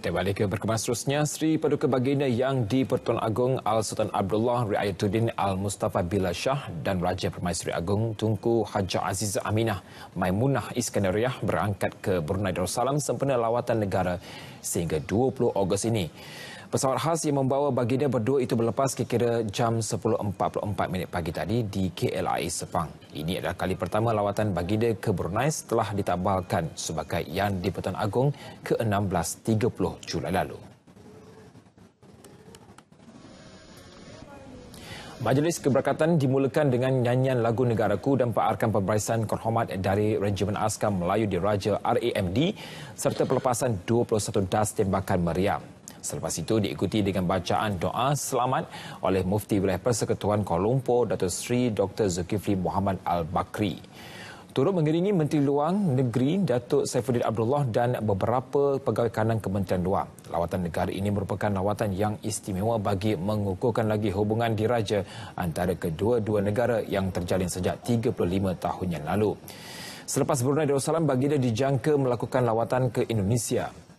Terbalik ke berkemas seterusnya, Sri Paduka Baginda yang di Pertuan Agong Al-Sultan Abdullah Riayatuddin Al-Mustafa Billah Shah dan Raja Permaisuri Agong Tunku Haji Aziza Aminah Maimunah Iskandariah berangkat ke Brunei Darussalam sempena lawatan negara sehingga 20 Ogos ini. Pesawat khas yang membawa baginda berdua itu berlepas kira-kira jam 10.44 minit pagi tadi di KLIA Sepang. Ini adalah kali pertama lawatan baginda ke Brunei setelah ditabalkan sebagai Yang di-Pertuan Agong ke-16 30 Julai lalu. Majlis keberkatan dimulakan dengan nyanyian lagu negaraku dan perarkan pemberisan kehormat dari Regiment Askar Melayu di Raja RAMD serta pelepasan 21 das tembakan meriam. Selepas itu diikuti dengan bacaan doa selamat oleh Mufti Wilayah Persekutuan Kuala Lumpur Dato Sri Dr Zulkifli Muhammad Al Bakri. Turut mengiringi Menteri Luang Negeri Datuk Saifuddin Abdullah dan beberapa pegawai kanan Kementerian Luar. Lawatan negara ini merupakan lawatan yang istimewa bagi mengukuhkan lagi hubungan diraja antara kedua-dua negara yang terjalin sejak 35 tahun yang lalu. Selepas Brunei Darussalam, Baginda dijangka melakukan lawatan ke Indonesia.